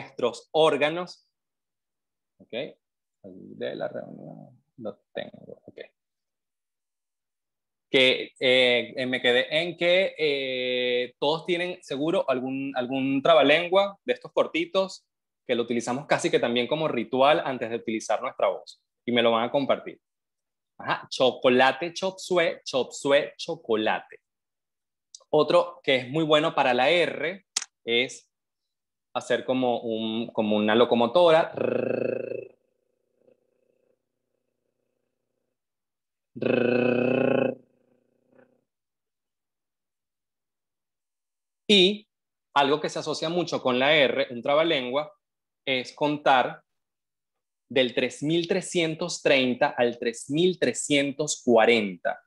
nuestros órganos. Ok, de la reunión lo tengo. Ok. Que eh, eh, me quedé en que eh, todos tienen seguro algún, algún trabalengua de estos cortitos que lo utilizamos casi que también como ritual antes de utilizar nuestra voz. Y me lo van a compartir. Ajá, chocolate, chop sué. chop sué. chocolate. Otro que es muy bueno para la R es hacer como, un, como una locomotora. Y algo que se asocia mucho con la R, un trabalengua, es contar del 3330 al 3340.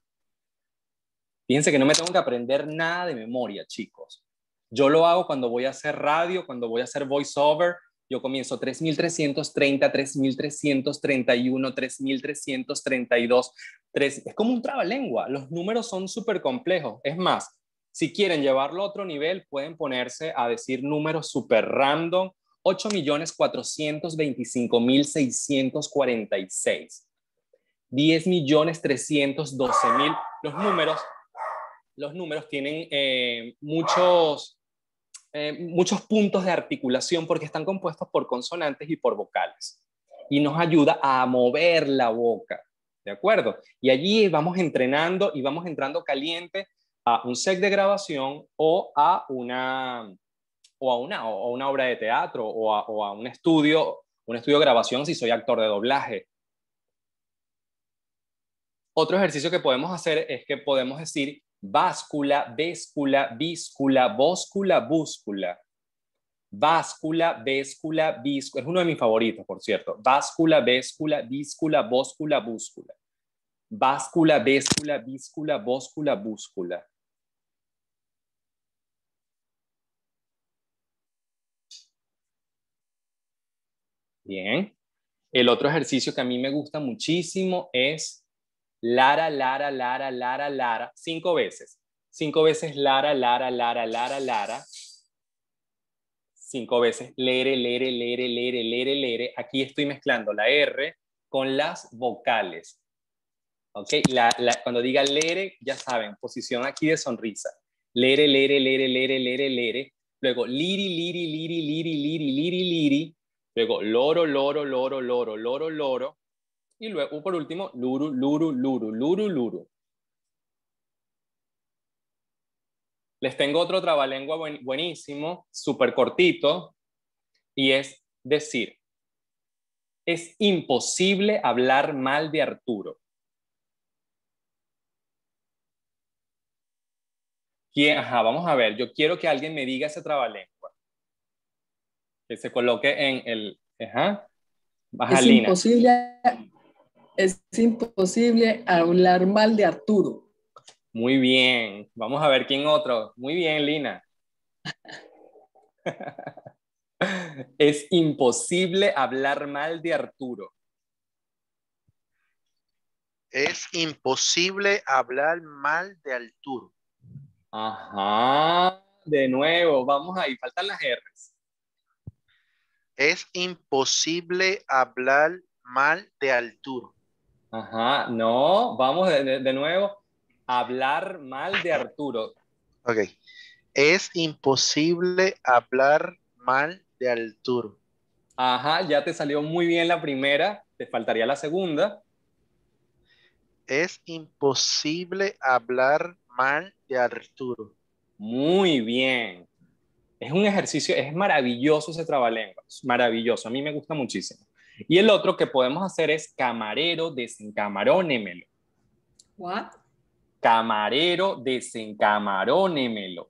Fíjense que no me tengo que aprender nada de memoria, chicos. Yo lo hago cuando voy a hacer radio, cuando voy a hacer voiceover. Yo comienzo 3.330, 3.331, 3.332. 3... Es como un trabalengua. Los números son súper complejos. Es más, si quieren llevarlo a otro nivel, pueden ponerse a decir números súper random. 8.425.646. 10.312.000. Los números, los números tienen eh, muchos eh, muchos puntos de articulación porque están compuestos por consonantes y por vocales. Y nos ayuda a mover la boca, ¿de acuerdo? Y allí vamos entrenando y vamos entrando caliente a un set de grabación o a una, o una, una obra de teatro o a, un estudio, un estudio de grabación si soy actor de doblaje. Otro ejercicio que podemos hacer es que podemos decir Báscula, véscula, víscula, bóscula, búscula. Báscula, véscula, víscula. Es uno de mis favoritos, por cierto. Báscula, véscula, víscula, bóscula, búscula. Báscula, véscula, víscula, bóscula, búscula. Bien. El otro ejercicio que a mí me gusta muchísimo es Lara, Lara, Lara, Lara, Lara, cinco veces. Cinco veces Lara, Lara, Lara, Lara, Lara. Cinco veces lere, lere, lere, lere, lere, lere. Aquí estoy mezclando la R con las vocales. ¿Ok? cuando diga lere, ya saben, posición aquí de sonrisa. Lere, lere, lere, lere, lere, lere. Luego liri, liri, liri, liri, liri, liri, liri. Luego loro, loro, loro, loro, loro, loro. Y luego, por último, luru, luru, luru, luru, luru. Les tengo otro trabalengua buenísimo, súper cortito, y es decir, es imposible hablar mal de Arturo. Ajá, vamos a ver, yo quiero que alguien me diga ese trabalengua. Que se coloque en el... Ajá. Baja es imposible es imposible hablar mal de Arturo. Muy bien, vamos a ver quién otro. Muy bien, Lina. es imposible hablar mal de Arturo. Es imposible hablar mal de Arturo. Ajá, de nuevo, vamos ahí, faltan las R's. Es imposible hablar mal de Arturo. Ajá, no, vamos de, nuevo. Hablar mal de Arturo. Ok. Es imposible hablar mal de Arturo. Ajá, ya te salió muy bien la primera, te faltaría la segunda. Es imposible hablar mal de Arturo. Muy bien. Es un ejercicio, es maravilloso ese trabalenguas, maravilloso, a mí me gusta muchísimo. Y el otro que podemos hacer es camarero, desencamarónemelo. ¿What? Camarero, desencamarónemelo.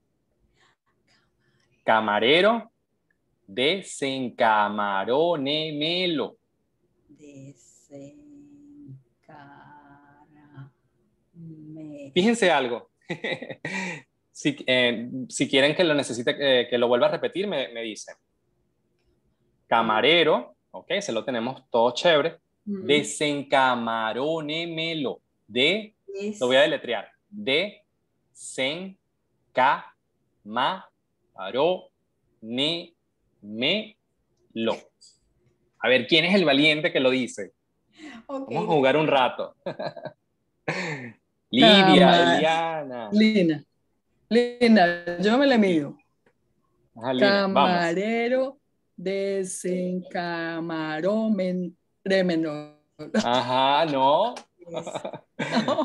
Camarero, desencamarónemelo. Fíjense algo. Eh, si, quieren que lo necesite, eh, que lo vuelva a repetir, me, dice. Camarero, Ok, se lo tenemos todo chévere. de Sencamarone melo, De, lo voy a deletrear. De, sen, ca, ma, ne, me, lo. A ver, ¿quién es el valiente que lo dice? Vamos a jugar un rato. Lidia, Eliana. Lina. Lina, yo me le mido. Camarero, menor. Ajá, ¿no?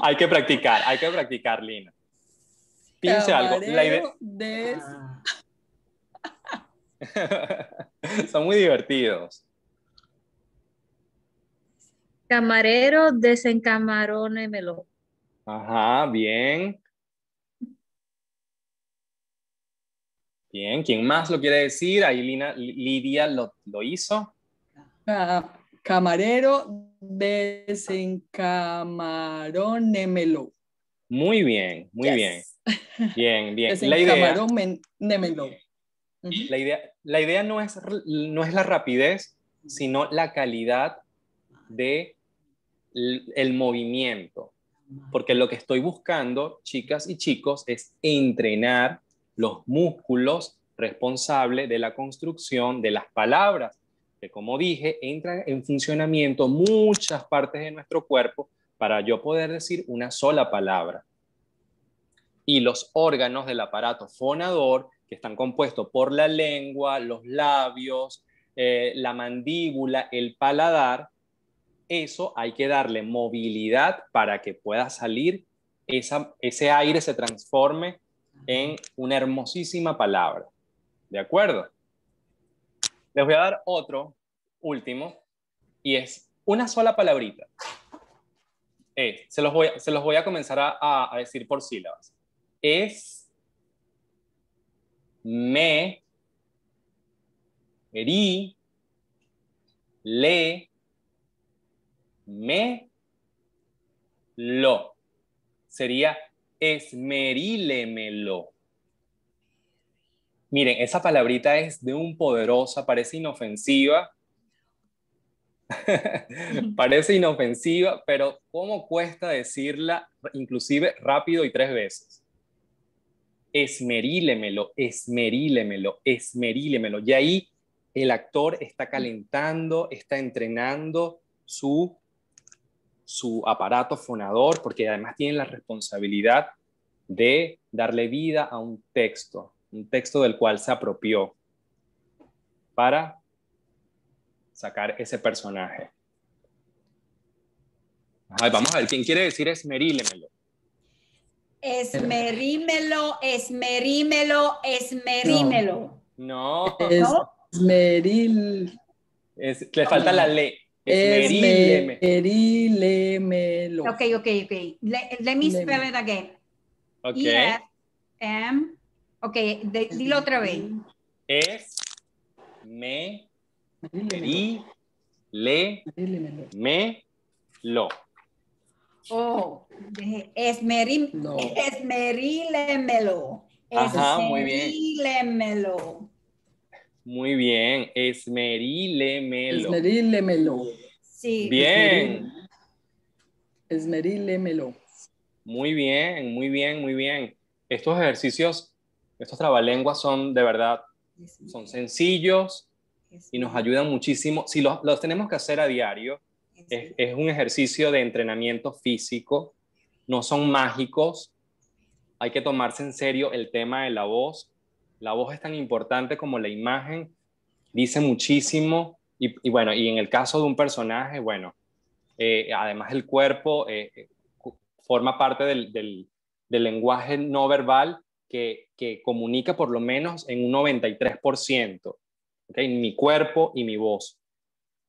hay que practicar, hay que practicar, Lina. Piense algo. Son muy divertidos. Camarero, desencamarónemelo. Ajá, bien. Bien, ¿quién más lo quiere decir? Ahí Lidia lo, hizo. Uh, camarero, desencamarónemelo. Muy bien, muy bien. Bien, bien. la idea, la idea, la idea no, es, no es la rapidez, sino la calidad de el movimiento. Porque lo que estoy buscando, chicas y chicos, es entrenar los músculos responsables de la construcción de las palabras, que como dije, entran en funcionamiento muchas partes de nuestro cuerpo para yo poder decir una sola palabra. Y los órganos del aparato fonador, que están compuestos por la lengua, los labios, eh, la mandíbula, el paladar, eso hay que darle movilidad para que pueda salir, ese aire se transforme en una hermosísima palabra. ¿De acuerdo? Les voy a dar otro, último, y es una sola palabrita. Eh, se, los voy, se, los voy, a comenzar a, decir por sílabas. Es me, ri, le, me, lo. Sería esmerílemelo. Miren, esa palabrita es de un poderosa, parece inofensiva. parece inofensiva, pero ¿cómo cuesta decirla inclusive rápido y tres veces? Esmerílemelo, esmerílemelo, esmerílemelo. Y ahí el actor está calentando, está entrenando su su aparato fonador, porque además tiene la responsabilidad de darle vida a un texto, un texto del cual se apropió para sacar ese personaje. vamos a ver, ¿quién quiere decir esmerílemelo? Esmerímelo, esmerímelo, esmerímelo. No. Esmeril. le falta la ley. Esmeríleme. Esmerílemelo. Ok, ok, ok. Let, let me spell it again. Ok. E M. Ok, dilo otra vez. Es me ri le me lo. Oh, Ajá, muy bien. Esmerílemelo. Muy bien, Esmerile Melo. Esmerile Melo. Sí. Bien. Esmerile Melo. Muy bien, muy bien, muy bien. Estos ejercicios, estos trabalenguas son de verdad, son sencillos y nos ayudan muchísimo. Si los, tenemos que hacer a diario, es un ejercicio de entrenamiento físico, no son mágicos, hay que tomarse en serio el tema de la voz la voz es tan importante como la imagen, dice muchísimo y, bueno, y en el caso de un personaje, bueno, eh, además el cuerpo eh, eh, forma parte del, lenguaje no verbal que, comunica por lo menos en un 93%, ¿okay? mi cuerpo y mi voz.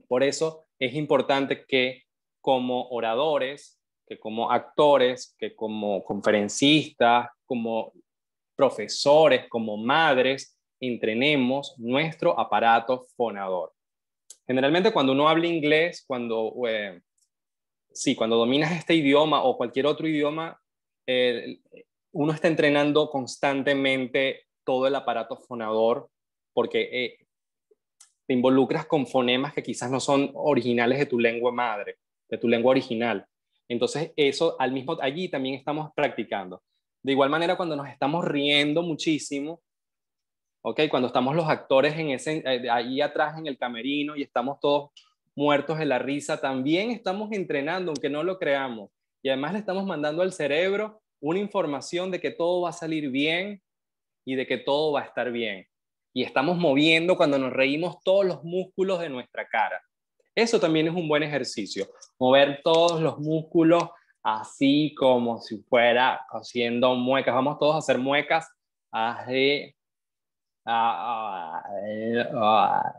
Por eso es importante que como oradores, que como actores, que como conferencistas, como profesores como madres entrenemos nuestro aparato fonador. Generalmente cuando uno habla inglés, cuando, eh, sí, cuando dominas este idioma o cualquier otro idioma, uno está entrenando constantemente todo el aparato fonador porque eh, te involucras con fonemas que quizás no son originales de tu lengua madre, de tu lengua original. Entonces, eso al mismo allí también estamos practicando. De igual manera, cuando nos estamos riendo muchísimo, ¿ok? Cuando estamos los actores en ese, eh, ahí atrás en el camerino y estamos todos muertos de la risa, también estamos entrenando, aunque no lo creamos. Y además le estamos mandando al cerebro una información de que todo va a salir bien y de que todo va a estar bien. Y estamos moviendo cuando nos reímos todos los músculos de nuestra cara. Eso también es un buen ejercicio, mover todos los músculos así como si fuera haciendo muecas. Vamos todos a hacer muecas. Ah, ah, eh, ah.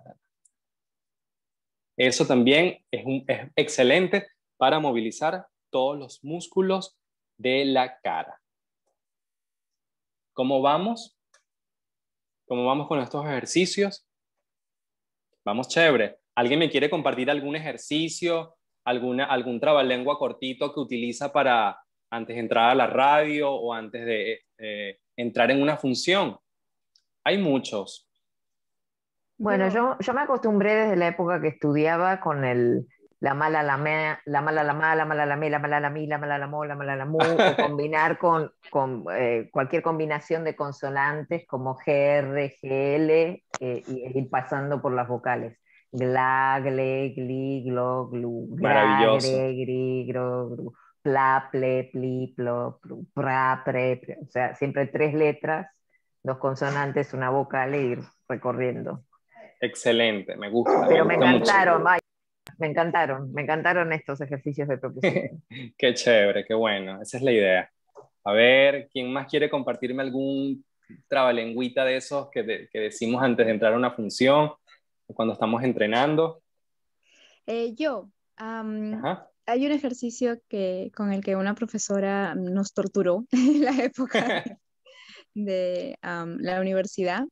Eso también es, un, es excelente para movilizar todos los músculos de la cara. ¿Cómo vamos? ¿Cómo vamos con estos ejercicios? Vamos chévere. ¿Alguien me quiere compartir algún ejercicio alguna, algún trabalengua cortito que utiliza para antes de entrar a la radio o antes de eh, entrar en una función. Hay muchos. Bueno, yo, yo me acostumbré desde la época que estudiaba con el, la mala la me, la mala la mala, la mala la me, la mala la mi, la mala la mo, la mala la mu, o combinar con, con eh, cualquier combinación de consonantes como GR, GL eh, y ir pasando por las vocales. Gla, gle, gli, glo, glu. Maravilloso. Pla, ple, pli, plo, pra, pre, O sea, siempre tres letras, dos consonantes, una vocal e ir recorriendo. Excelente, me gusta. Pero me, encantaron, Me encantaron, me encantaron estos ejercicios de propulsión. qué chévere, qué bueno, esa es la idea. A ver, ¿quién más quiere compartirme algún trabalengüita de esos que, que decimos antes de entrar a una función? cuando estamos entrenando? Eh, yo, hay un ejercicio que, con el que una profesora nos torturó en la época de, la universidad,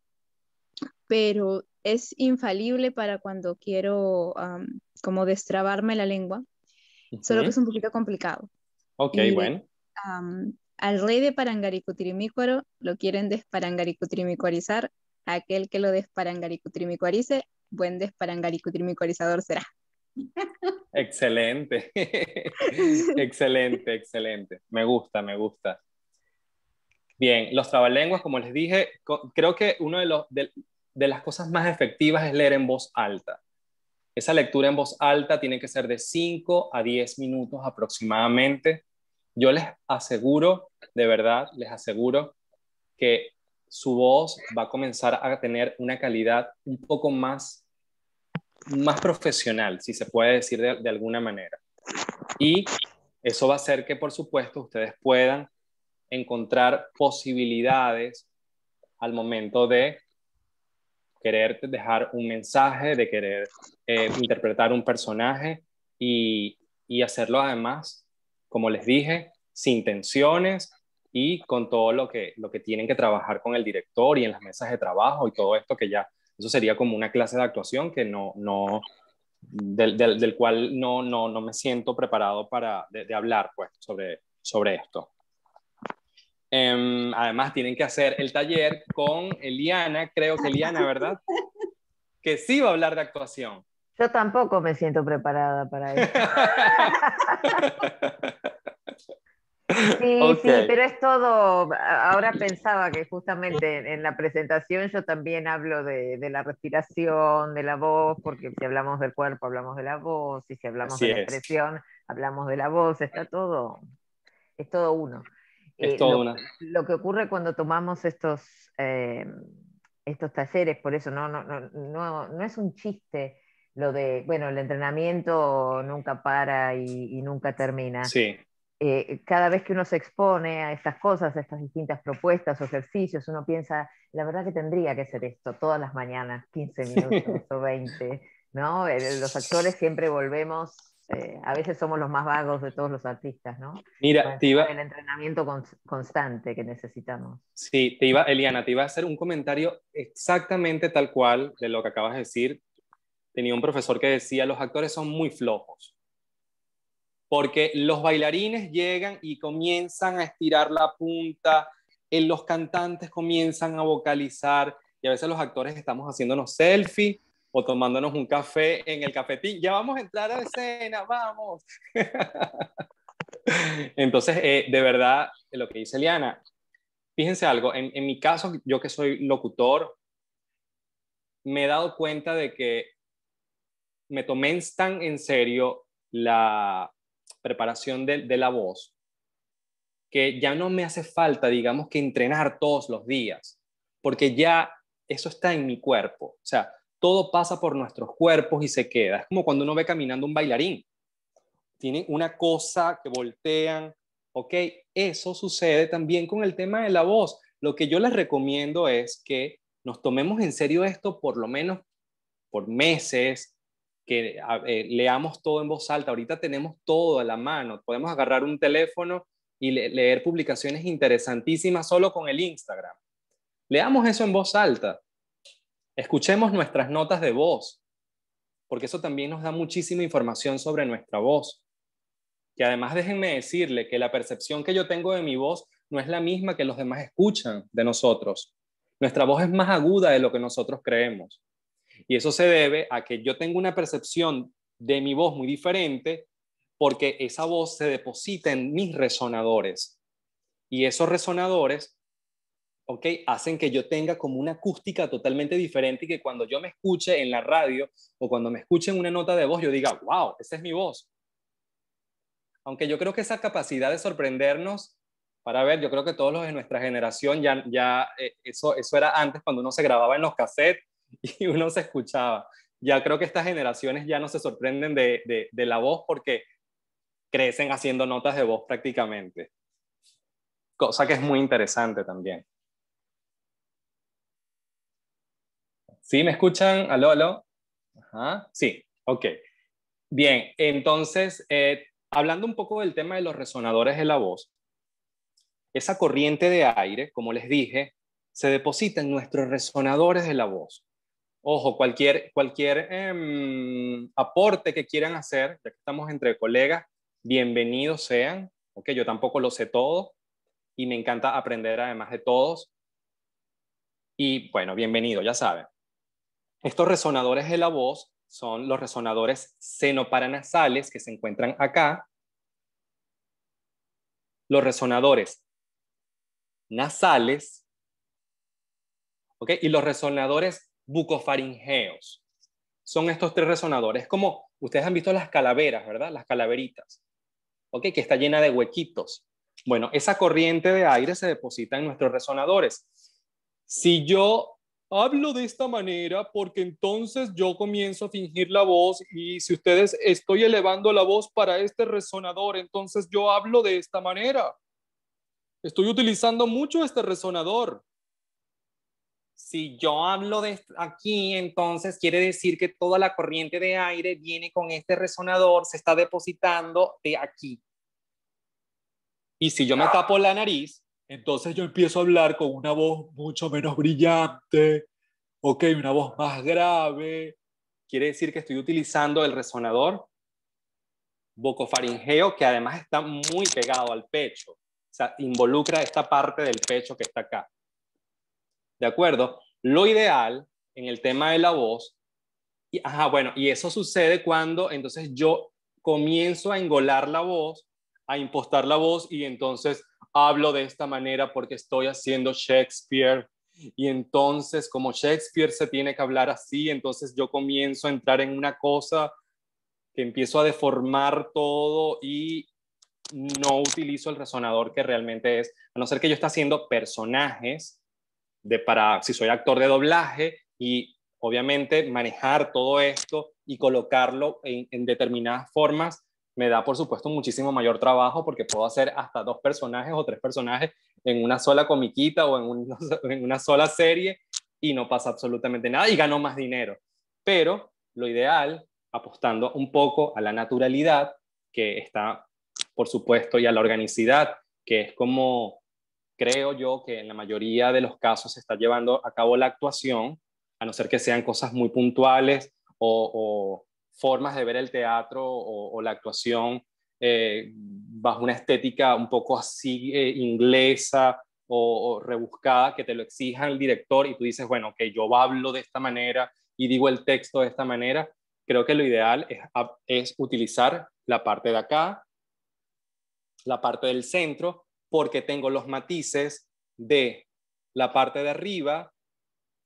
pero es infalible para cuando quiero como destrabarme la lengua, solo que es un poquito complicado. Ok, bueno. al rey de Parangaricutirimícuaro lo quieren desparangaricutirimícuarizar aquel que lo desparangaricutrimicorice para buen corizador será. Excelente, excelente, excelente. Me gusta, me gusta. Bien, los trabalenguas, como les dije, creo que una de, de las cosas más efectivas es leer en voz alta. Esa lectura en voz alta tiene que ser de 5 a 10 minutos aproximadamente. Yo les aseguro, de verdad, les aseguro que su voz va a comenzar a tener una calidad un poco más más profesional, si se puede decir de, alguna manera. Y eso va a hacer que, por supuesto, ustedes puedan encontrar posibilidades al momento de querer dejar un mensaje, de querer eh, interpretar un personaje y, y, hacerlo además, como les dije, sin tensiones y con todo lo que, lo que tienen que trabajar con el director y en las mesas de trabajo y todo esto que ya eso sería como una clase de actuación que no, no del, del, del cual no, no, no, me siento preparado para de, hablar pues, sobre, sobre esto. Em, además, tienen que hacer el taller con Eliana, creo que Eliana, ¿verdad? Que sí va a hablar de actuación. Yo tampoco me siento preparada para eso. Sí, sí, pero es todo. Ahora pensaba que justamente en, la presentación yo también hablo de, la respiración, de la voz, porque si hablamos del cuerpo hablamos de la voz, y si hablamos de la expresión hablamos de la voz, está todo, es todo uno. Es eh, todo lo, lo, que ocurre cuando tomamos estos, eh, estos talleres, por eso no, no, no, no, es un chiste lo de, bueno, el entrenamiento nunca para y, y nunca termina. Sí. Eh, cada vez que uno se expone a estas cosas, a estas distintas propuestas o ejercicios, uno piensa, la verdad que tendría que hacer esto todas las mañanas, 15 minutos o 20, ¿no? Eh, los actores siempre volvemos, eh, a veces somos los más vagos de todos los artistas, ¿no? Mira, El entrenamiento constante que necesitamos. Sí, te iba, Eliana, te iba a hacer un comentario exactamente tal cual de lo que acabas de decir. Tenía un profesor que decía, los actores son muy flojos porque los bailarines llegan y comienzan a estirar la punta, en eh, los cantantes comienzan a vocalizar y a veces los actores estamos haciéndonos selfie o tomándonos un café en el cafetín. Ya vamos a entrar a escena, vamos. Entonces, eh, de verdad, lo que dice Liana, fíjense algo, en, en mi caso, yo que soy locutor, me he dado cuenta de que me tomé tan en serio la, preparación de, la voz, que ya no me hace falta, digamos, que entrenar todos los días, porque ya eso está en mi cuerpo. O sea, todo pasa por nuestros cuerpos y se queda. Es como cuando uno ve caminando un bailarín. tiene una cosa que voltean, ¿ok? Eso sucede también con el tema de la voz. Lo que yo les recomiendo es que nos tomemos en serio esto por lo menos por meses, eh, leamos todo en voz alta. Ahorita tenemos todo a la mano. Podemos agarrar un teléfono y leer publicaciones interesantísimas solo con el Instagram. Leamos eso en voz alta. Escuchemos nuestras notas de voz, porque eso también nos da muchísima información sobre nuestra voz. que además déjenme decirle que la percepción que yo tengo de mi voz no es la misma que los demás escuchan de nosotros. Nuestra voz es más aguda de lo que nosotros creemos. Y eso se debe a que yo tengo una percepción de mi voz muy diferente porque esa voz se deposita en mis resonadores. Y esos resonadores, ¿ok? Hacen que yo tenga como una acústica totalmente diferente y que cuando yo me escuche en la radio o cuando me escuchen una nota de voz, yo diga, wow, esa es mi voz. Aunque yo creo que esa capacidad de sorprendernos, para ver, yo creo que todos los de nuestra generación, ya, ya eh, eso, eso era antes cuando uno se grababa en los cassettes y uno se escuchaba. Ya creo que estas generaciones ya no se sorprenden de, de, la voz porque crecen haciendo notas de voz prácticamente. Cosa que es muy interesante también. ¿Sí me escuchan? ¿Aló, aló? Sí, ok. Bien, entonces, eh, hablando un poco del tema de los resonadores de la voz, esa corriente de aire, como les dije, se deposita en nuestros resonadores de la voz. Ojo, cualquier, cualquier em, aporte que quieran hacer, ya que estamos entre colegas, bienvenidos sean. yo tampoco lo sé todo y me encanta aprender además de todos. Y bueno, bienvenido, ya saben. Estos resonadores de la voz son los resonadores senoparanasales que se encuentran acá. Los resonadores nasales. ¿ok? Y los resonadores bucofaringeos. Son estos tres resonadores. como ustedes han visto las calaveras, ¿verdad? Las calaveritas. ¿Ok? Que está llena de huequitos. Bueno, esa corriente de aire se deposita en nuestros resonadores. Si yo hablo de esta manera, porque entonces yo comienzo a fingir la voz y si ustedes estoy elevando la voz para este resonador, entonces yo hablo de esta manera. Estoy utilizando mucho este resonador si yo hablo de aquí, entonces quiere decir que toda la corriente de aire viene con este resonador, se está depositando de aquí. Y si yo me tapo la nariz, entonces yo empiezo a hablar con una voz mucho menos brillante, ok, una voz más grave. Quiere decir que estoy utilizando el resonador bocofaringeo, que además está muy pegado al pecho. O sea, involucra esta parte del pecho que está acá. ¿de acuerdo? Lo ideal en el tema de la voz, y, ajá, bueno, y eso sucede cuando entonces yo comienzo a engolar la voz, a impostar la voz y entonces hablo de esta manera porque estoy haciendo Shakespeare y entonces como Shakespeare se tiene que hablar así, entonces yo comienzo a entrar en una cosa que empiezo a deformar todo y no utilizo el resonador que realmente es, a no ser que yo esté haciendo personajes de para si soy actor de doblaje y obviamente manejar todo esto y colocarlo en, determinadas formas me da, por supuesto, muchísimo mayor trabajo porque puedo hacer hasta dos personajes o tres personajes en una sola comiquita o en, en, una sola serie y no pasa absolutamente nada y gano más dinero. Pero lo ideal, apostando un poco a la naturalidad que está, por supuesto, y a la organicidad, que es como creo yo que en la mayoría de los casos se está llevando a cabo la actuación, a no ser que sean cosas muy puntuales o, formas de ver el teatro o, la actuación eh, bajo una estética un poco así eh, inglesa o, rebuscada que te lo exija el director y tú dices, bueno, que yo hablo de esta manera y digo el texto de esta manera, creo que lo ideal es utilizar la parte de acá, la parte del centro porque tengo los matices de la parte de arriba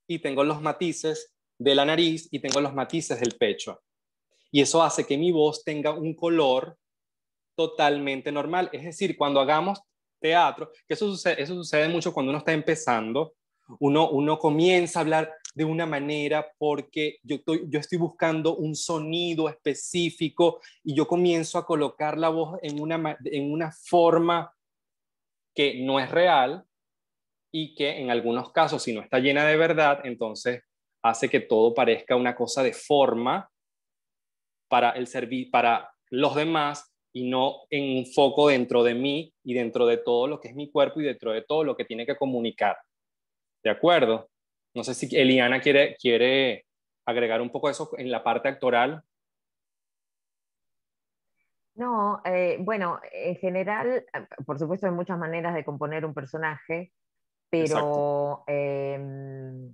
y tengo los matices de la nariz y tengo los matices del pecho. Y eso hace que mi voz tenga un color totalmente normal. Es decir, cuando hagamos teatro, que eso sucede, eso sucede mucho cuando uno está empezando, uno, uno comienza a hablar de una manera porque yo estoy, yo estoy buscando un sonido específico y yo comienzo a colocar la voz en una, en una forma que no es real y que en algunos casos, si no está llena de verdad, entonces hace que todo parezca una cosa de forma para, el para los demás y no en un foco dentro de mí y dentro de todo lo que es mi cuerpo y dentro de todo lo que tiene que comunicar. ¿De acuerdo? No sé si Eliana quiere, quiere agregar un poco eso en la parte actoral no, eh, bueno, en general, eh, por supuesto hay muchas maneras de componer un personaje, pero em,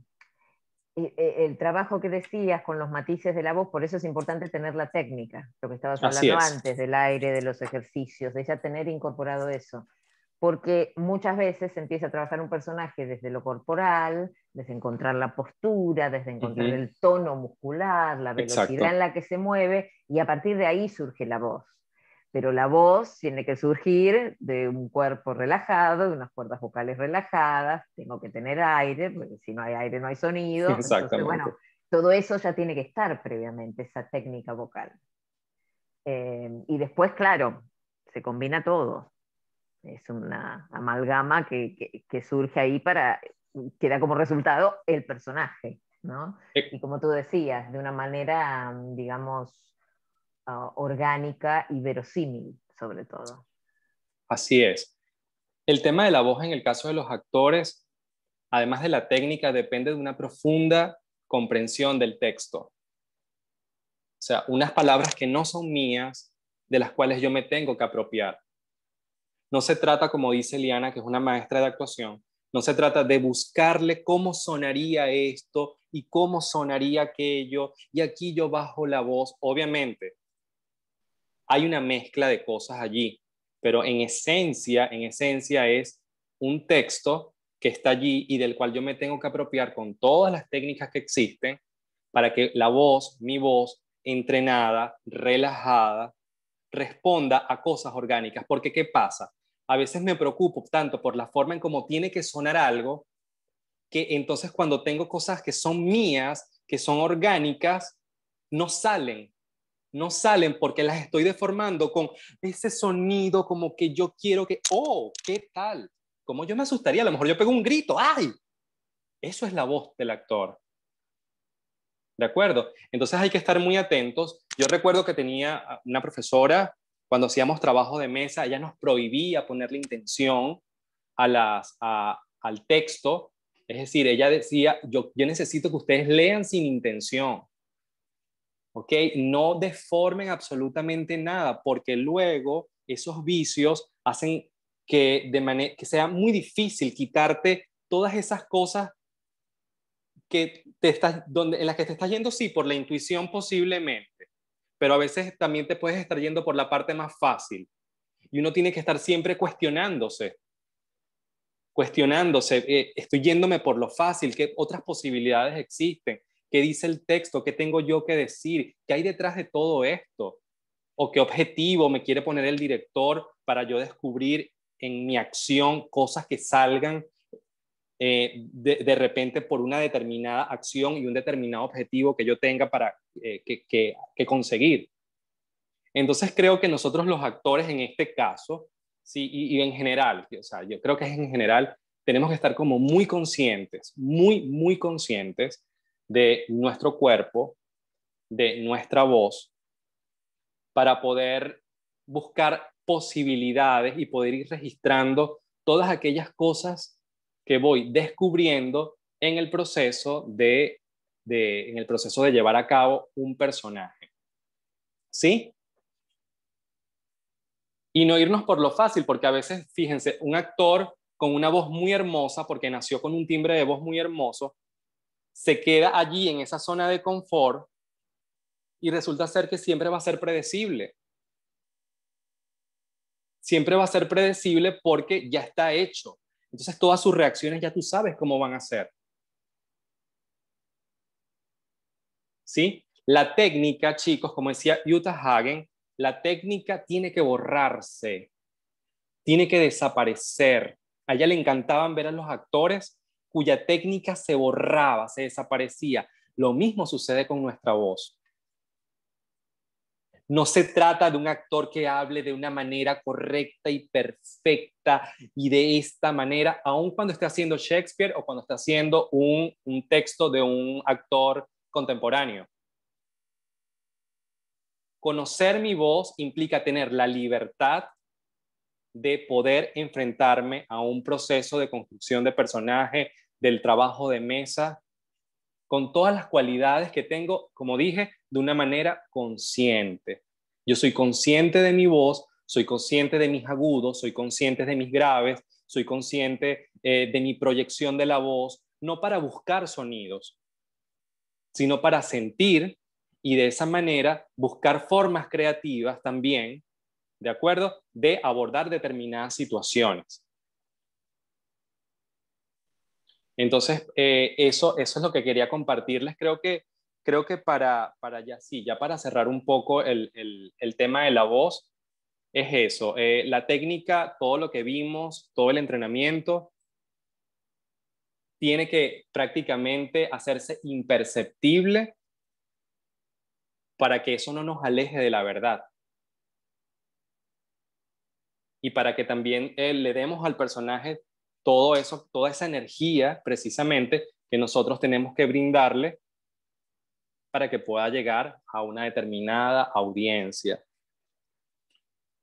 e, e, el trabajo que decías con los matices de la voz, por eso es importante tener la técnica, lo que estabas hablando antes, del aire, de los ejercicios, de ya tener incorporado eso porque muchas veces se empieza a trabajar un personaje desde lo corporal, desde encontrar la postura, desde encontrar el tono muscular, la velocidad en la que se mueve, y a partir de ahí surge la voz pero la voz tiene que surgir de un cuerpo relajado, de unas cuerdas vocales relajadas, tengo que tener aire, porque si no hay aire no hay sonido. Exactamente. bueno, todo eso ya tiene que estar previamente, esa técnica vocal. Em, y después, claro, se combina todo. Es una amalgama que, surge ahí para que da como resultado el personaje, eh. Y como tú decías, de una manera, digamos, Ah, orgánica y verosímil, sobre todo. Así es. El tema de la voz en el caso de los actores, además de la técnica, depende de una profunda comprensión del texto. O sea, unas palabras que no son mías, de las cuales yo me tengo que apropiar. No se trata, como dice Liana, que es una maestra de actuación, no se trata de buscarle cómo sonaría esto y cómo sonaría aquello, y aquí yo bajo la voz. Obviamente, hay una mezcla de cosas allí, pero en esencia, en esencia es un texto que está allí y del cual yo me tengo que apropiar con todas las técnicas que existen para que la voz, mi voz, entrenada, relajada, responda a cosas orgánicas. Porque ¿qué pasa? A veces me preocupo tanto por la forma en cómo tiene que sonar algo, que entonces cuando tengo cosas que son mías, que son orgánicas, no salen, no salen porque las estoy deformando con ese sonido como que yo quiero que, oh, ¿qué tal? Como yo me asustaría, a lo mejor yo pego un grito, ¡ay! Eso es la voz del actor. ¿De acuerdo? Entonces hay que estar muy atentos. Yo recuerdo que tenía una profesora, cuando hacíamos trabajo de mesa, ella nos prohibía ponerle intención a las, al texto. Es decir, ella decía, yo necesito que ustedes lean sin intención no deformen absolutamente nada, porque luego esos vicios hacen que, que sea muy difícil quitarte todas esas cosas que te estás, en las que te estás yendo, sí, por la intuición posiblemente, pero a veces también te puedes estar yendo por la parte más fácil. Y uno tiene que estar siempre cuestionándose, cuestionándose, eh, estoy yéndome por lo fácil, qué otras posibilidades existen, ¿Qué dice el texto? ¿Qué tengo yo que decir? ¿Qué hay detrás de todo esto? ¿O qué objetivo me quiere poner el director para yo descubrir en mi acción cosas que salgan eh, de, repente por una determinada acción y un determinado objetivo que yo tenga para eh, que, conseguir. Entonces creo que nosotros los actores en este caso, sí, y, en general, o sea, yo creo que en general tenemos que estar como muy conscientes, muy, muy conscientes de nuestro cuerpo, de nuestra voz, para poder buscar posibilidades y poder ir registrando todas aquellas cosas que voy descubriendo en el proceso de, de, en el proceso de llevar a cabo un personaje. ¿Sí? Y no irnos por lo fácil, porque a veces, fíjense, un actor con una voz muy hermosa, porque nació con un timbre de voz muy hermoso, se queda allí en esa zona de confort y resulta ser que siempre va a ser predecible. Siempre va a ser predecible porque ya está hecho. Entonces todas sus reacciones ya tú sabes cómo van a ser. ¿Sí? La técnica, chicos, como decía Jutta Hagen, la técnica tiene que borrarse, tiene que desaparecer. A ella le encantaban ver a los actores cuya técnica se borraba, se desaparecía. Lo mismo sucede con nuestra voz. No se trata de un actor que hable de una manera correcta y perfecta y de esta manera, aun cuando esté haciendo Shakespeare o cuando está haciendo un, un texto de un actor contemporáneo. Conocer mi voz implica tener la libertad de poder enfrentarme a un proceso de construcción de personaje, del trabajo de mesa, con todas las cualidades que tengo, como dije, de una manera consciente. Yo soy consciente de mi voz, soy consciente de mis agudos, soy consciente de mis graves, soy consciente eh, de mi proyección de la voz, no para buscar sonidos, sino para sentir y de esa manera buscar formas creativas también, ¿de acuerdo?, de abordar determinadas situaciones. Entonces, eh, eso, eso es lo que quería compartirles. Creo que, creo que para, para ya, sí, ya para cerrar un poco el, tema de la voz, es eso, eh, la técnica, todo lo que vimos, todo el entrenamiento, tiene que prácticamente hacerse imperceptible para que eso no nos aleje de la verdad. Y para que también eh, le demos al personaje todo eso, toda esa energía precisamente que nosotros tenemos que brindarle para que pueda llegar a una determinada audiencia.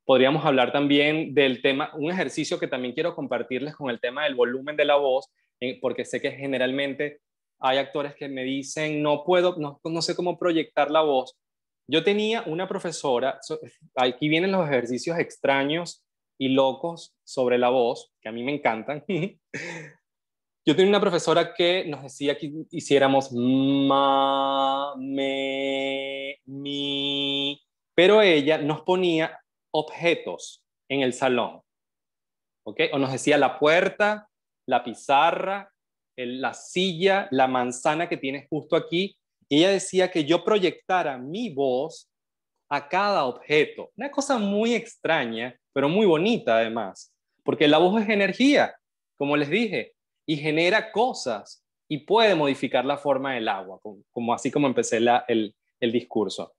Podríamos hablar también del tema, un ejercicio que también quiero compartirles con el tema del volumen de la voz, eh, porque sé que generalmente hay actores que me dicen, no puedo, no, no sé cómo proyectar la voz. Yo tenía una profesora, aquí vienen los ejercicios extraños y locos sobre la voz, que a mí me encantan. Yo tenía una profesora que nos decía que hiciéramos ma, me, mi, pero ella nos ponía objetos en el salón, ¿ok? O nos decía la puerta, la pizarra, la silla, la manzana que tienes justo aquí, ella decía que yo proyectara mi voz a cada objeto. Una cosa muy extraña, pero muy bonita además, porque el agua es energía, como les dije, y genera cosas y puede modificar la forma del agua, como, así como empecé el, discurso.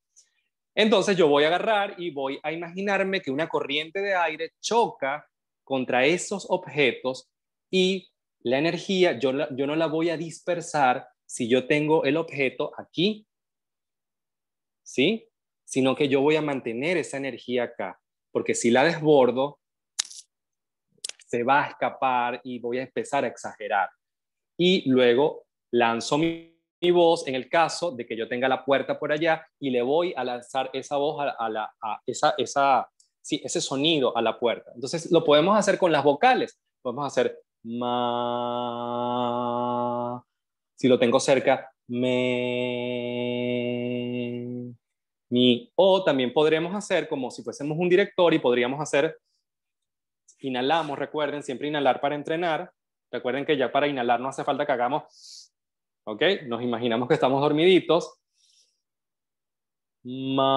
Entonces yo voy a agarrar y voy a imaginarme que una corriente de aire choca contra esos objetos y la energía yo, yo no la voy a dispersar si yo tengo el objeto aquí, ¿sí? Sino que yo voy a mantener esa energía acá porque si la desbordo, se va a escapar y voy a empezar a exagerar. Y luego lanzo mi, voz en el caso de que yo tenga la puerta por allá y le voy a lanzar esa voz a, la, esa, ese sonido a la puerta. Entonces lo podemos hacer con las vocales. Podemos hacer ma. Si lo tengo cerca, me o también podríamos hacer como si fuésemos un director y podríamos hacer, inhalamos, recuerden, siempre inhalar para entrenar. Recuerden que ya para inhalar no hace falta que hagamos, ¿ok? Nos imaginamos que estamos dormiditos. Ma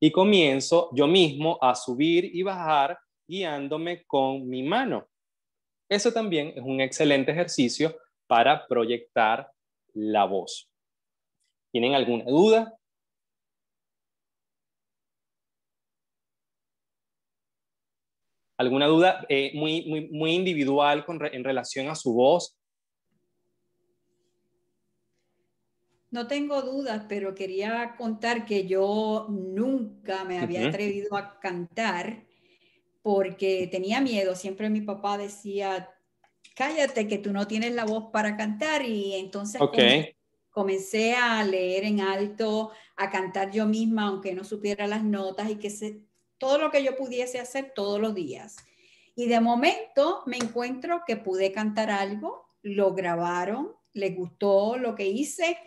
y comienzo yo mismo a subir y bajar guiándome con mi mano. Eso también es un excelente ejercicio para proyectar la voz. ¿Tienen alguna duda? ¿Alguna duda eh, muy, muy, muy, individual en relación a su voz? No tengo dudas, pero quería contar que yo nunca me había atrevido a cantar porque tenía miedo. Siempre mi papá decía, cállate que tú no tienes la voz para cantar. Y entonces comencé a leer en alto, a cantar yo misma, aunque no supiera las notas y que se, todo lo que yo pudiese hacer todos los días. Y de momento me encuentro que pude cantar algo, lo grabaron, le gustó lo que hice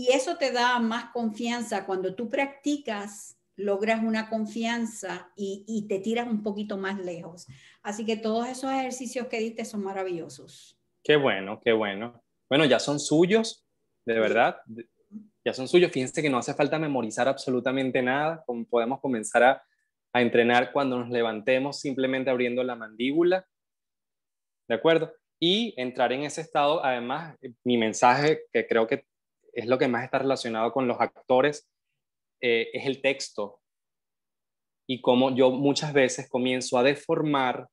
y eso te da más confianza. Cuando tú practicas, logras una confianza y, te tiras un poquito más lejos. Así que todos esos ejercicios que diste son maravillosos. Qué bueno, qué bueno. Bueno, ya son suyos, de verdad. Ya son suyos. Fíjense que no hace falta memorizar absolutamente nada. Podemos comenzar a, a entrenar cuando nos levantemos simplemente abriendo la mandíbula. ¿De acuerdo? Y entrar en ese estado, además, mi mensaje que creo que es lo que más está relacionado con los actores, eh, es el texto. Y como yo muchas veces comienzo a deformar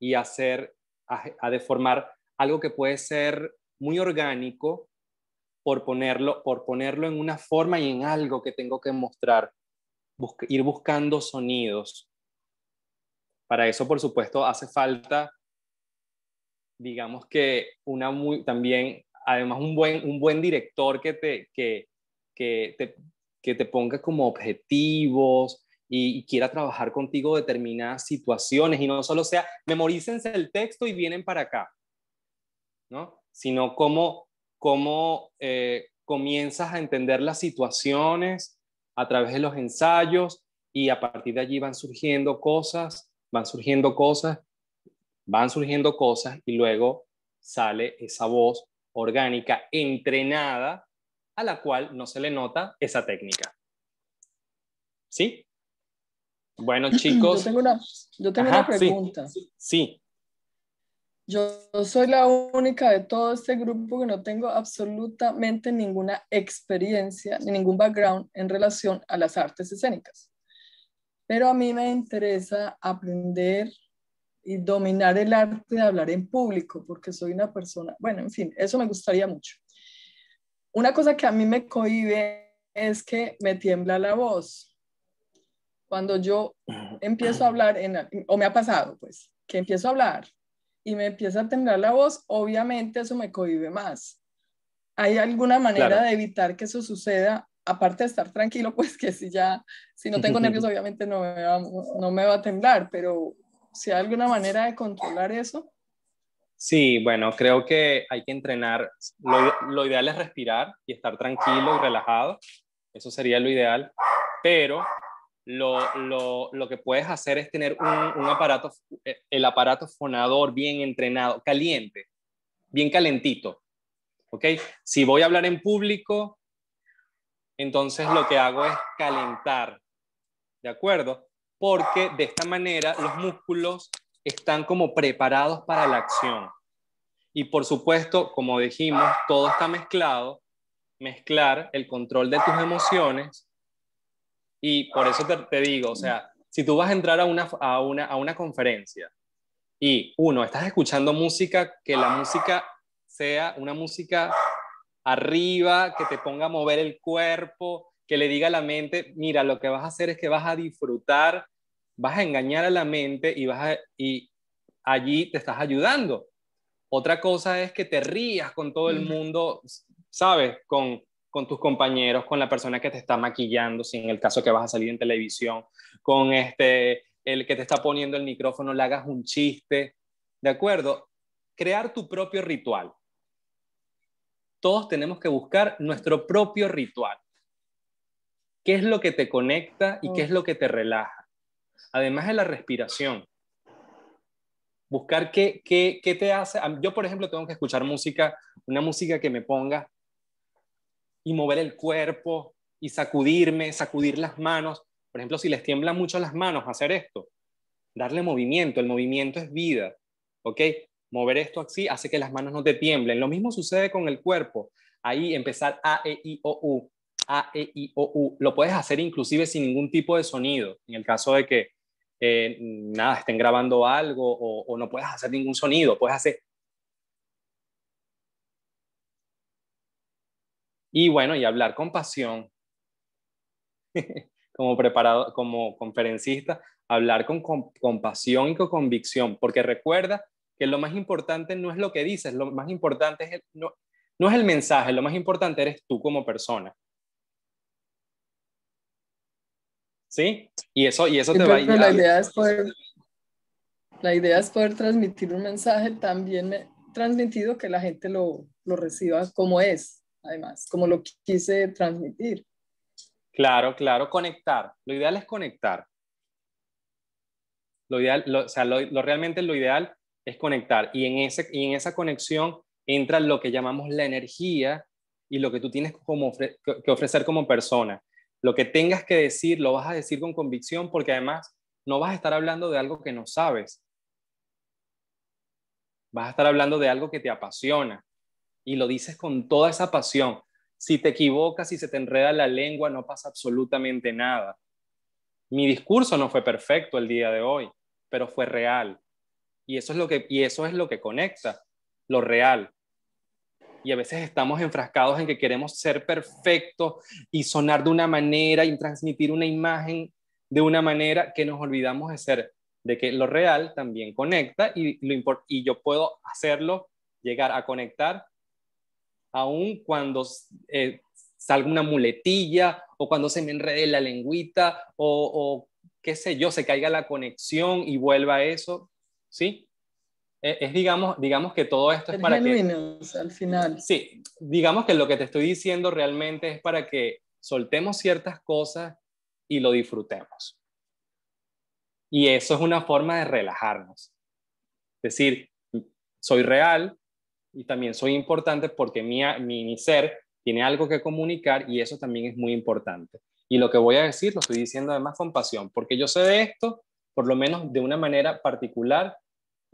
y hacer, a, deformar algo que puede ser muy orgánico por ponerlo, por ponerlo en una forma y en algo que tengo que mostrar, ir buscando sonidos. Para eso, por supuesto, hace falta, digamos que una muy, también además un buen, un buen director que te, que, que te, que te ponga como objetivos y, quiera trabajar contigo determinadas situaciones y no solo sea, memorícense el texto y vienen para acá, ¿no? Sino cómo, cómo eh, comienzas a entender las situaciones a través de los ensayos y a partir de allí van surgiendo cosas, van surgiendo cosas, van surgiendo cosas y luego sale esa voz orgánica, entrenada, a la cual no se le nota esa técnica. ¿Sí? Bueno, chicos. Yo tengo una, pregunta. Sí, Yo soy la única de todo este grupo que no tengo absolutamente ninguna experiencia ni ningún background en relación a las artes escénicas. Pero a mí me interesa aprender y dominar el arte de hablar en público, porque soy una persona, bueno, en fin, eso me gustaría mucho. Una cosa que a mí me cohibe es que me tiembla la voz. Cuando yo empiezo a hablar, en, o me ha pasado, pues, que empiezo a hablar y me empieza a temblar la voz, obviamente eso me cohibe más. ¿Hay alguna manera de evitar que eso suceda? Aparte de estar tranquilo, pues que si ya, si no tengo nervios, obviamente no me va, no me va a temblar, pero ¿Si hay alguna manera de controlar eso? Sí, bueno, creo que hay que entrenar. Lo, ideal es respirar y estar tranquilo y relajado. Eso sería lo ideal. Pero lo, que puedes hacer es tener un, un, aparato, eh, el aparato fonador bien entrenado, caliente, bien calentito. ¿Ok? Si voy a hablar en público, entonces lo que hago es calentar. ¿De acuerdo? porque de esta manera los músculos están como preparados para la acción. Y por supuesto, como dijimos, todo está mezclado, mezclar el control de tus emociones. Y por eso te, digo, o sea, si tú vas a entrar a una, a una, a una conferencia y uno, estás escuchando música, que la música sea una música arriba, que te ponga a mover el cuerpo, que le diga a la mente, mira, lo que vas a hacer es que vas a disfrutar vas a engañar a la mente y, vas y allí te estás ayudando. Otra cosa es que te rías con todo el mm. mundo, ¿sabes? Con, con tus compañeros, con la persona que te está maquillando, si en el caso que vas a salir en televisión, con este, el que te está poniendo el micrófono, le hagas un chiste, ¿de acuerdo? Crear tu propio ritual. Todos tenemos que buscar nuestro propio ritual. ¿Qué es lo que te conecta y qué es lo que te relaja? además de la respiración. Buscar qué, te hace. Yo, por ejemplo, tengo que escuchar música, una música que me ponga y mover el cuerpo y sacudirme, sacudir las manos. Por ejemplo, si les tiemblan mucho las manos, hacer esto. Darle movimiento. El movimiento es vida. ¿Ok? Mover esto así hace que las manos no te tiemblen. Lo mismo sucede con el cuerpo. Ahí empezar A, E, I, O, U. A, E, I, O, U. Lo puedes hacer inclusive sin ningún tipo de sonido, en el caso de que eh, nada, estén grabando algo o, no puedes hacer ningún sonido, puedes hacer... Y bueno, y hablar con pasión, como preparado, como conferencista, hablar con, con, pasión y con convicción, porque recuerda que lo más importante no es lo que dices, lo más importante es no es el mensaje, lo más importante eres tú como persona. Sí, y eso, y eso te va a La idea, es poder, la idea es poder transmitir un mensaje también eh, transmitido que la gente lo, lo reciba como es, además, como lo quise transmitir. Claro, claro, conectar. Lo ideal es conectar. Lo ideal, o sea, lo, realmente lo ideal es conectar. Y en, ese, y en esa conexión entra lo que llamamos la energía y lo que tú tienes como que ofrecer como persona. Lo que tengas que decir lo vas a decir con convicción porque además no vas a estar hablando de algo que no sabes. Vas a estar hablando de algo que te apasiona y lo dices con toda esa pasión. Si te equivocas, si se te enreda la lengua, no pasa absolutamente nada. Mi discurso no fue perfecto el día de hoy, pero fue real. Y eso es lo que, y eso es lo que conecta, lo real y a veces estamos enfrascados en que queremos ser perfectos y sonar de una manera y transmitir una imagen de una manera que nos olvidamos de ser, de que lo real también conecta y, lo y yo puedo hacerlo, llegar a conectar, aun cuando eh, salga una muletilla o cuando se me enrede la lengüita o, o qué sé yo, se caiga la conexión y vuelva a eso, ¿sí? Eh, es, digamos, digamos que todo esto es para que... al final. Sí, digamos que lo que te estoy diciendo realmente es para que soltemos ciertas cosas y lo disfrutemos. Y eso es una forma de relajarnos. Es decir, soy real y también soy importante porque mi, mi, mi ser tiene algo que comunicar y eso también es muy importante. Y lo que voy a decir lo estoy diciendo además con pasión, porque yo sé de esto, por lo menos de una manera particular,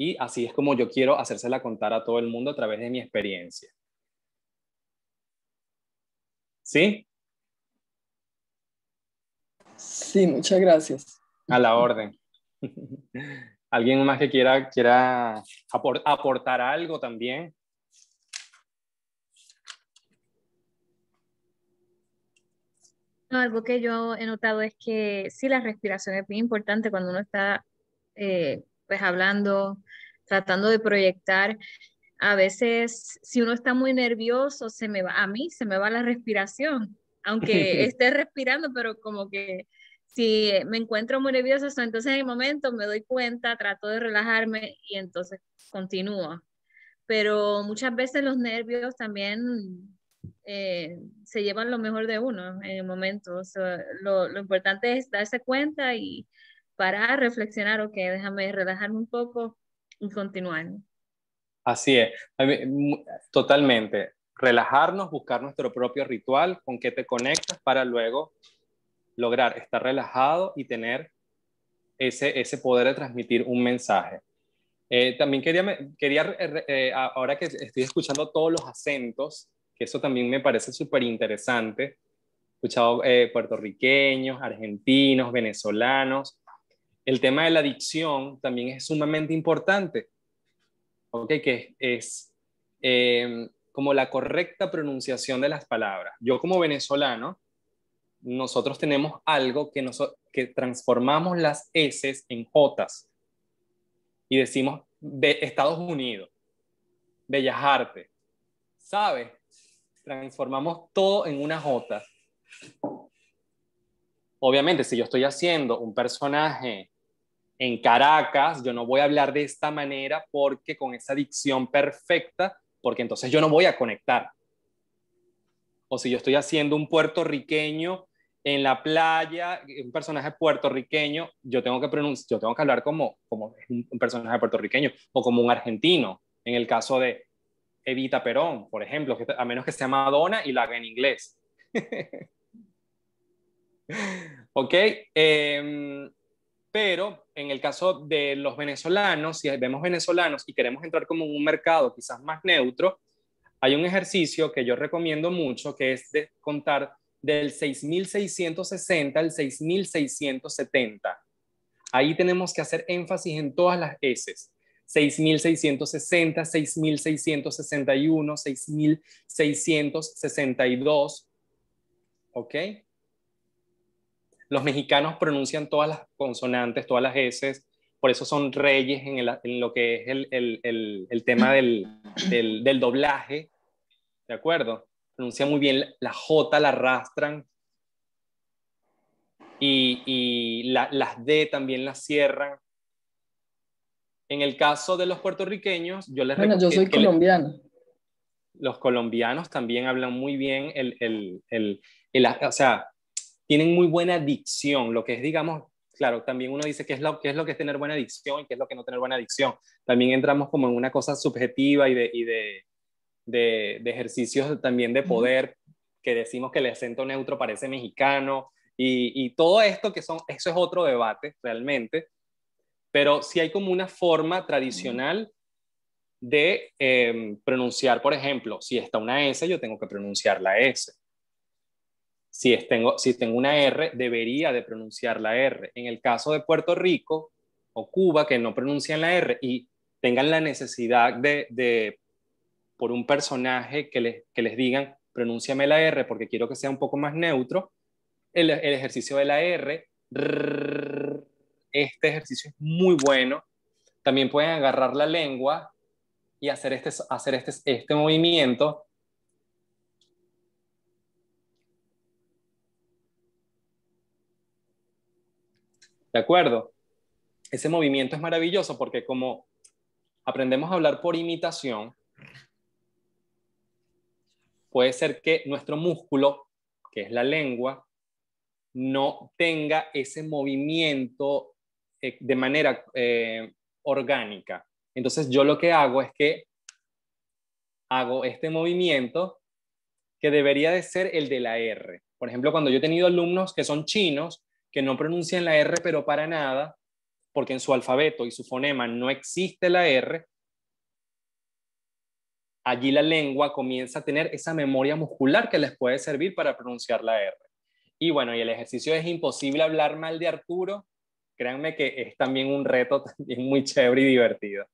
y así es como yo quiero hacérsela contar a todo el mundo a través de mi experiencia. ¿Sí? Sí, muchas gracias. A la orden. ¿Alguien más que quiera, quiera aportar algo también? algo que yo he notado es que sí, la respiración es bien importante cuando uno está eh, pues hablando, tratando de proyectar. A veces, si uno está muy nervioso, se me va, a mí se me va la respiración, aunque esté respirando, pero como que si me encuentro muy nervioso, entonces en el momento me doy cuenta, trato de relajarme y entonces continúo. Pero muchas veces los nervios también eh, se llevan lo mejor de uno en el momento. lo, lo, importante es darse cuenta y parar, reflexionar, ok, déjame relajarme un poco y continuar. Así es, totalmente. Relajarnos, buscar nuestro propio ritual, con qué te conectas para luego lograr estar relajado y tener ese, ese poder de transmitir un mensaje. Eh, también quería, quería eh, ahora que estoy escuchando todos los acentos, que eso también me parece súper interesante, he escuchado eh, puertorriqueños, argentinos, venezolanos, el tema de la dicción también es sumamente importante, okay, que es em, como la correcta pronunciación de las palabras. Yo como venezolano, nosotros tenemos algo que, nos, que transformamos las S en J y decimos de Estados Unidos, Bellas Artes, ¿sabes? Transformamos todo en una J. Obviamente, si yo estoy haciendo un personaje en Caracas, yo no voy a hablar de esta manera porque con esa dicción perfecta, porque entonces yo no voy a conectar. O si yo estoy haciendo un puertorriqueño en la playa, un personaje puertorriqueño, yo tengo que yo tengo que hablar como, como un personaje puertorriqueño o como un argentino, en el caso de Evita Perón, por ejemplo, a menos que sea Madonna y la haga en inglés. ok, eh, pero en el caso de los venezolanos, si vemos venezolanos y queremos entrar como en un mercado quizás más neutro, hay un ejercicio que yo recomiendo mucho que es de contar del 6660 al 6670. Ahí tenemos que hacer énfasis en todas las S. 6660, 6661, 6662. ¿Ok? Los mexicanos pronuncian todas las consonantes, todas las S, por eso son reyes en, lo que es el, tema del, doblaje, ¿de acuerdo? Pronuncian muy bien la J, la arrastran. Y, las D también las cierran. En el caso de los puertorriqueños, yo les Bueno, yo soy colombiano. los colombianos también hablan muy bien el, el, o sea, tienen muy buena dicción, lo que es, digamos, claro, también uno dice qué es lo, es, lo que es tener buena dicción y qué es lo que no tener buena dicción. También entramos como en una cosa subjetiva y de, y de, de, ejercicios también de poder, que decimos que el acento neutro parece mexicano y, y, todo esto que son, eso es otro debate realmente, pero sí hay como una forma tradicional de em, pronunciar, por ejemplo, si está una S, yo tengo que pronunciar la S si tengo, si tengo una R, debería de pronunciar la R. En el caso de Puerto Rico o Cuba, que no pronuncian la R y tengan la necesidad de, por un personaje que les, digan, pronúnciame la R porque quiero que sea un poco más neutro, el, ejercicio de la R, este ejercicio es muy bueno. También pueden agarrar la lengua y hacer este, hacer este, este movimiento ¿De acuerdo? Ese movimiento es maravilloso porque como aprendemos a hablar por imitación, puede ser que nuestro músculo, que es la lengua, no tenga ese movimiento eh, de manera eh, orgánica. Entonces yo lo que hago es que hago este movimiento que debería de ser el de la R. Por ejemplo, cuando yo he tenido alumnos que son chinos, que no pronuncian la R, pero para nada, porque en su alfabeto y su fonema no existe la R, allí la lengua comienza a tener esa memoria muscular que les puede servir para pronunciar la R. Y bueno, y el ejercicio es imposible hablar mal de Arturo. Créanme que es también un reto también muy chévere y divertido.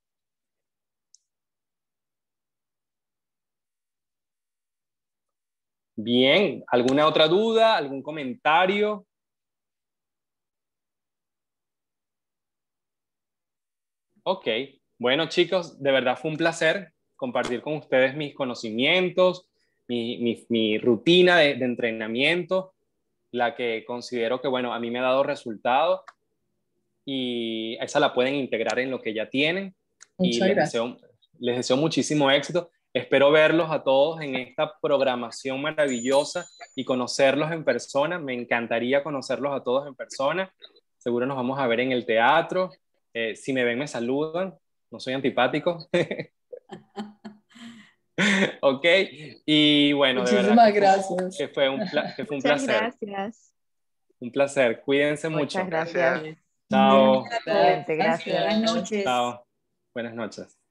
Bien, ¿alguna otra duda? ¿Algún comentario? Ok, bueno chicos, de verdad fue un placer compartir con ustedes mis conocimientos, mi, rutina de, entrenamiento, la que considero que, bueno, a mí me ha dado resultado y esa la pueden integrar en lo que ya tienen. y les deseo muchísimo éxito. Espero verlos a todos en esta programación maravillosa y conocerlos en persona. Me encantaría conocerlos a todos en persona. Seguro nos vamos a ver en el teatro eh, si me ven, me saludan. No soy antipático. ok, y bueno, Muchísimas de verdad. gracias. que fue un, que fue un Muchas placer. Gracias. Un placer. Cuídense mucho. Muchas Gracias. Chao. Excelente, gracias. Buenas noches. Chao. Buenas noches.